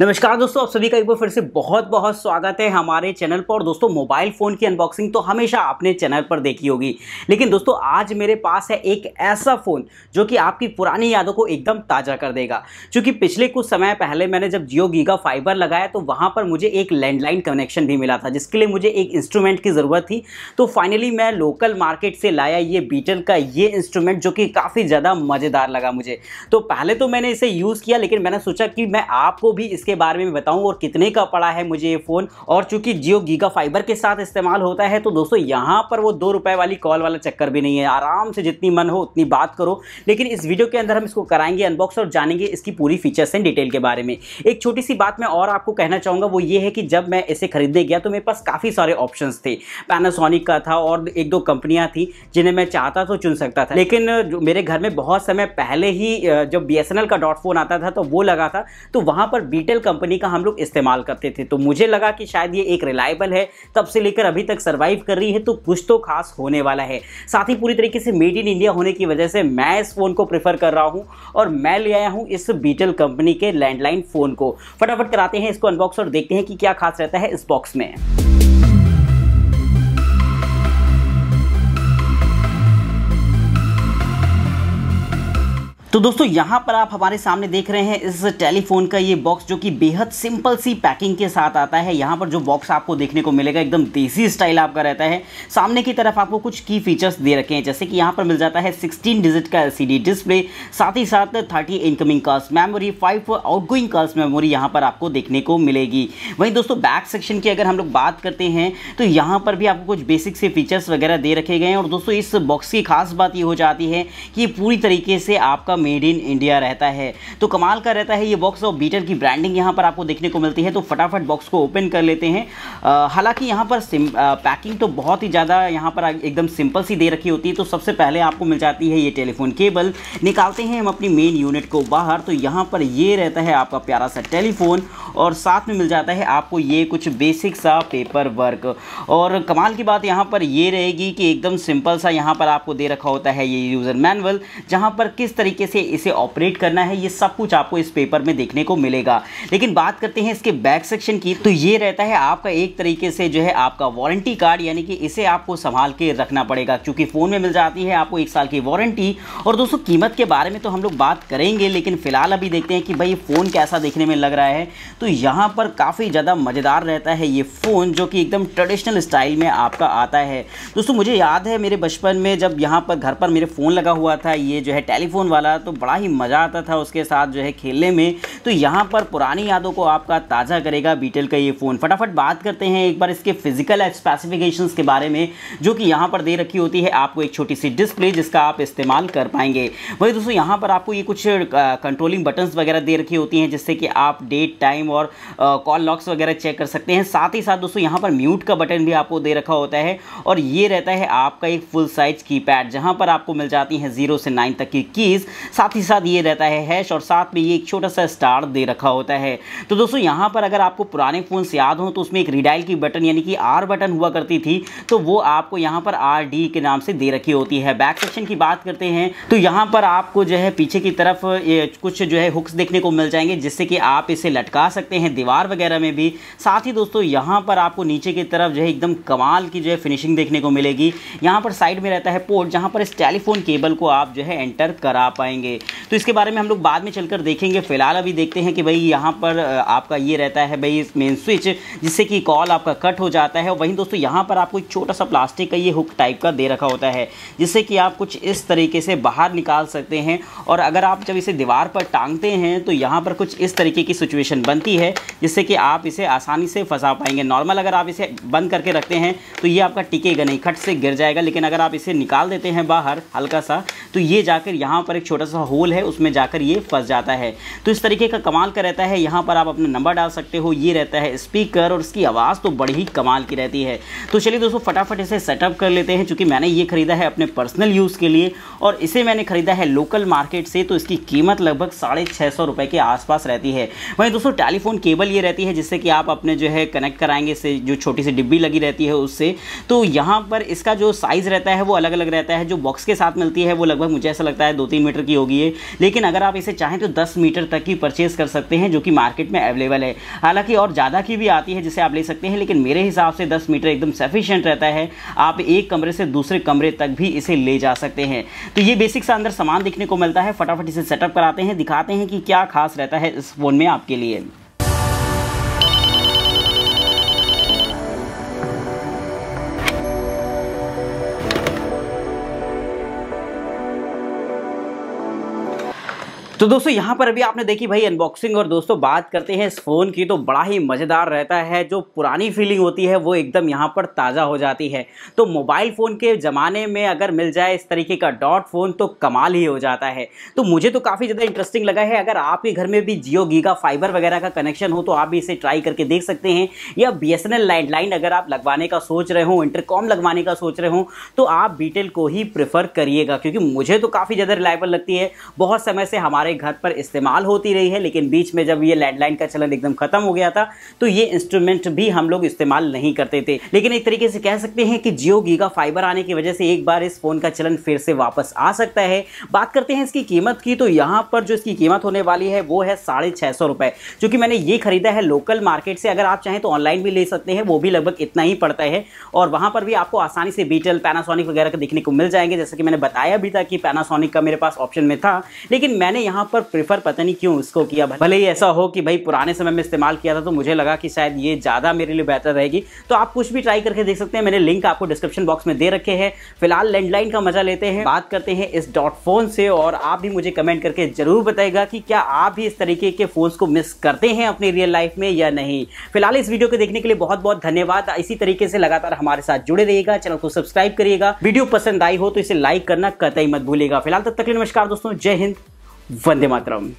नमस्कार दोस्तों आप सभी का एक बार फिर से बहुत बहुत स्वागत है हमारे चैनल पर और दोस्तों मोबाइल फ़ोन की अनबॉक्सिंग तो हमेशा आपने चैनल पर देखी होगी लेकिन दोस्तों आज मेरे पास है एक ऐसा फ़ोन जो कि आपकी पुरानी यादों को एकदम ताज़ा कर देगा क्योंकि पिछले कुछ समय पहले मैंने जब जियो गीगा फाइबर लगाया तो वहाँ पर मुझे एक लैंडलाइन कनेक्शन भी मिला था जिसके लिए मुझे एक इंस्ट्रूमेंट की ज़रूरत थी तो फाइनली मैं लोकल मार्केट से लाया ये बीटल का ये इंस्ट्रूमेंट जो कि काफ़ी ज़्यादा मज़ेदार लगा मुझे तो पहले तो मैंने इसे यूज़ किया लेकिन मैंने सोचा कि मैं आपको भी इस इसके बारे में बताऊं और कितने का पड़ा है मुझे ये फ़ोन और चूंकि जियो गीगा फाइबर के साथ इस्तेमाल होता है तो दोस्तों यहां पर वो दो रुपए वाली कॉल वाला चक्कर भी नहीं है आराम से जितनी मन हो उतनी बात करो लेकिन इस वीडियो के अंदर हम इसको कराएंगे अनबॉक्स और जानेंगे इसकी पूरी फीचर्स एंड डिटेल के बारे में एक छोटी सी बात मैं और आपको कहना चाहूंगा वो ये है कि जब मैं इसे खरीदने गया तो मेरे पास काफ़ी सारे ऑप्शन थे पैनासोनिक का था और एक दो कंपनियां थी जिन्हें मैं चाहता तो चुन सकता था लेकिन मेरे घर में बहुत समय पहले ही जब बी का डॉट फोन आता था तो वो लगा था तो वहां पर बीटेक इंटेल कंपनी का हम लोग इस्तेमाल करते थे तो मुझे लगा कि शायद ये एक रिलायबल है तब से लेकर अभी तक सर्वाइव कर रही है तो कुछ तो खास होने वाला है साथ ही पूरी तरीके से मेड इन इंडिया होने की वजह से मैं इस फ़ोन को प्रेफर कर रहा हूँ और मैं ले आया हूँ इस बीटल कंपनी के लैंडलाइन फ़ोन को फटाफट कराते हैं इसको अनबॉक्स और देखते हैं कि क्या खास रहता है इस बॉक्स में तो दोस्तों यहाँ पर आप हमारे सामने देख रहे हैं इस टेलीफोन का ये बॉक्स जो कि बेहद सिंपल सी पैकिंग के साथ आता है यहाँ पर जो बॉक्स आपको देखने को मिलेगा एकदम देसी स्टाइल आपका रहता है सामने की तरफ आपको कुछ की फीचर्स दे रखे हैं जैसे कि यहाँ पर मिल जाता है 16 डिजिट का एल डिस्प्ले साथ ही साथ thirty incoming cast memory five going cast memory यहाँ पर आपको देखने को मिलेगी वहीं दोस्तों बैक सेक्शन की अगर हम लोग बात करते हैं तो यहाँ पर भी आपको कुछ बेसिक से फीचर्स वगैरह दे रखे गए हैं और दोस्तों इस बॉक्स की खास बात ये हो जाती है कि पूरी तरीके से आपका मेड इन इंडिया रहता है तो कमाल का रहता है ये बॉक्स और बीटर की ब्रांडिंग यहाँ पर आपको देखने को मिलती है तो फटाफट बॉक्स को ओपन कर लेते हैं हालांकि यहाँ पर आ, पैकिंग तो बहुत ही ज़्यादा यहाँ पर एकदम सिंपल सी दे रखी होती है तो सबसे पहले आपको मिल जाती है ये टेलीफोन केबल निकालते हैं हम अपनी मेन यूनिट को बाहर तो यहाँ पर ये रहता है आपका प्यारा सा टेलीफोन और साथ में मिल जाता है आपको ये कुछ बेसिक सा पेपर वर्क और कमाल की बात यहाँ पर ये रहेगी कि एकदम सिंपल सा यहाँ पर आपको दे रखा होता है ये यूज़र मैनुअल जहाँ पर किस तरीके से इसे ऑपरेट करना है ये सब कुछ आपको इस पेपर में देखने को मिलेगा लेकिन बात करते हैं इसके बैक सेक्शन की तो ये रहता है आपका एक तरीके से जो है आपका वारंटी कार्ड यानी कि इसे आपको संभाल के रखना पड़ेगा क्योंकि फ़ोन में मिल जाती है आपको एक साल की वारंटी और दोस्तों कीमत के बारे में तो हम लोग बात करेंगे लेकिन फ़िलहाल अभी देखते हैं कि भाई फ़ोन कैसा देखने में लग रहा है तो यहाँ पर काफ़ी ज़्यादा मज़ेदार रहता है ये फ़ोन जो कि एकदम ट्रेडिशनल स्टाइल में आपका आता है दोस्तों मुझे याद है मेरे बचपन में जब यहाँ पर घर पर मेरे फ़ोन लगा हुआ था ये जो है टेलीफोन वाला तो बड़ा ही मज़ा आता था उसके साथ जो है खेलने में तो यहाँ पर पुरानी यादों को आपका ताज़ा करेगा बीटेल का ये फ़ोन फटाफट बात करते हैं एक बार इसके फिजिकल स्पेसिफिकेशंस के बारे में जो कि यहाँ पर दे रखी होती है आपको एक छोटी सी डिस्प्ले जिसका आप इस्तेमाल कर पाएंगे वही दोस्तों यहाँ पर आपको ये कुछ कंट्रोलिंग बटन्स वगैरह दे रखी होती हैं जिससे कि आप डेट टाइम और कॉल लॉक्स वगैरह चेक कर सकते हैं साथ ही साथ दोस्तों यहाँ पर म्यूट का बटन भी आपको दे रखा होता है और ये रहता है आपका एक फुल साइज की पैड जहाँ पर आपको मिल जाती हैं जीरो से नाइन तक की कीज़ साथ ही साथ ये रहता है हैश और साथ में ये एक छोटा सा स्टार दे रखा होता है तो दोस्तों यहाँ पर अगर आपको पुराने फ़ोन याद हो तो उसमें एक रिडाइल की बटन यानी कि आर बटन हुआ करती थी तो वो आपको यहाँ पर आर डी के नाम से दे रखी होती है बैक सेक्शन की बात करते हैं तो यहाँ पर आपको जो है पीछे की तरफ कुछ जो है हुक्स देखने को मिल जाएंगे जिससे कि आप इसे लटका सकते हैं दीवार वगैरह में भी साथ ही दोस्तों यहाँ पर आपको नीचे की तरफ जो है एकदम कमाल की जो है फिनिशिंग देखने को मिलेगी यहाँ पर साइड में रहता है पोर्ट जहाँ पर इस टेलीफोन केबल को आप जो है एंटर करा पाएंगे जाएंगे तो इसके बारे में हम लोग बाद में चलकर देखेंगे फिलहाल अभी देखते हैं कि भाई यहाँ पर आपका ये रहता है भाई मेन स्विच जिससे कि कॉल आपका कट हो जाता है वहीं दोस्तों यहाँ पर आपको एक छोटा सा प्लास्टिक का ये हुक टाइप का दे रखा होता है जिससे कि आप कुछ इस तरीके से बाहर निकाल सकते हैं और अगर आप जब इसे दीवार पर टांगते हैं तो यहाँ पर कुछ इस तरीके की सिचुएशन बनती है जिससे कि आप इसे आसानी से फंसा पाएंगे नॉर्मल अगर आप इसे बंद करके रखते हैं तो ये आपका टिकेगा नहीं खट से गिर जाएगा लेकिन अगर आप इसे निकाल देते हैं बाहर हल्का सा तो ये जाकर यहाँ पर एक छोटा छोटा सा होल है उसमें जाकर ये फंस जाता है तो इस तरीके का कमाल का रहता है यहाँ पर आप अपना नंबर डाल सकते हो ये रहता है स्पीकर और इसकी आवाज़ तो बड़ी ही कमाल की रहती है तो चलिए दोस्तों फटाफट इसे सेटअप कर लेते हैं चूँकि मैंने ये खरीदा है अपने पर्सनल यूज़ के लिए और इसे मैंने खरीदा है लोकल मार्केट से तो इसकी कीमत लगभग साढ़े छः सौ रुपये के आसपास रहती है वहीं दोस्तों टेलीफोन केबल ये रहती है जिससे कि आप अपने जो है कनेक्ट कराएंगे इससे जो छोटी सी डिब्बी लगी रहती है उससे तो यहाँ पर इसका जो साइज़ रहता है वो अलग अलग रहता है जो बॉक्स के साथ मिलती है वो लगभग मुझे ऐसा लगता है दो तीन मीटर की की होगी ये लेकिन अगर आप इसे चाहें तो दस मीटर तक की परचेज़ कर सकते हैं जो कि मार्केट में अवेलेबल है हालांकि और ज़्यादा की भी आती है जिसे आप ले सकते हैं लेकिन मेरे हिसाब से दस मीटर एकदम सफिशियंट रहता है आप एक कमरे से दूसरे कमरे तक भी इसे ले जा सकते हैं तो ये बेसिक सा अंदर सामान देखने को मिलता है फटाफट इसे सेटअप कराते हैं दिखाते हैं कि क्या खास रहता है इस फ़ोन में आपके लिए तो दोस्तों यहाँ पर अभी आपने देखी भाई अनबॉक्सिंग और दोस्तों बात करते हैं इस फ़ोन की तो बड़ा ही मज़ेदार रहता है जो पुरानी फीलिंग होती है वो एकदम यहाँ पर ताज़ा हो जाती है तो मोबाइल फ़ोन के ज़माने में अगर मिल जाए इस तरीके का डॉट फ़ोन तो कमाल ही हो जाता है तो मुझे तो काफ़ी ज़्यादा इंटरेस्टिंग लगा है अगर आपके घर में भी जियो गीगा फाइबर वगैरह का कनेक्शन हो तो आप भी इसे ट्राई करके देख सकते हैं या बी एस लैंडलाइन अगर आप लगवाने का सोच रहे हो इंटरकॉम लगवाने का सोच रहे हो तो आप बीटेल को ही प्रेफर करिएगा क्योंकि मुझे तो काफ़ी ज़्यादा रिलायबल लगती है बहुत समय से हमारे हमारे घर पर इस्तेमाल होती रही है लेकिन बीच में जब ये लैंडलाइन का चलन एकदम खत्म हो गया था तो ये इंस्ट्रूमेंट भी हम लोग इस्तेमाल नहीं करते थे लेकिन एक तरीके से कह सकते हैं कि जियो गीगा फाइबर आने की वजह से एक बार इस फ़ोन का चलन फिर से वापस आ सकता है बात करते हैं इसकी कीमत की तो यहाँ पर जो इसकी कीमत होने वाली है वो है साढ़े छः सौ रुपये जो मैंने ये खरीदा है लोकल मार्केट से अगर आप चाहें तो ऑनलाइन भी ले सकते हैं वो भी लगभग इतना ही पड़ता है और वहाँ पर भी आपको आसानी से बीटल पैनासोनिक वगैरह का देखने को मिल जाएंगे जैसे कि मैंने बताया भी था कि पैनासोनिक का मेरे पास ऑप्शन में था लेकिन मैंने यहाँ यहाँ पर प्रेफर पता नहीं क्यों उसको किया भले ही ऐसा हो कि भाई पुराने समय में इस्तेमाल किया था तो मुझे लगा कि शायद ये ज़्यादा मेरे लिए बेहतर रहेगी तो आप कुछ भी ट्राई करके देख सकते हैं मैंने लिंक आपको डिस्क्रिप्शन बॉक्स में दे रखे हैं फिलहाल लैंडलाइन का मजा लेते हैं बात करते हैं इस डॉट फोन से और आप भी मुझे कमेंट करके जरूर बताएगा कि क्या आप भी इस तरीके के फोन को मिस करते हैं अपनी रियल लाइफ में या नहीं फिलहाल इस वीडियो को देखने के लिए बहुत बहुत धन्यवाद इसी तरीके से लगातार हमारे साथ जुड़े रहिएगा चैनल को सब्सक्राइब करिएगा वीडियो पसंद आई हो तो इसे लाइक करना कतई मत भूलेगा फिलहाल तब तक नमस्कार दोस्तों जय हिंद वंदे मातरम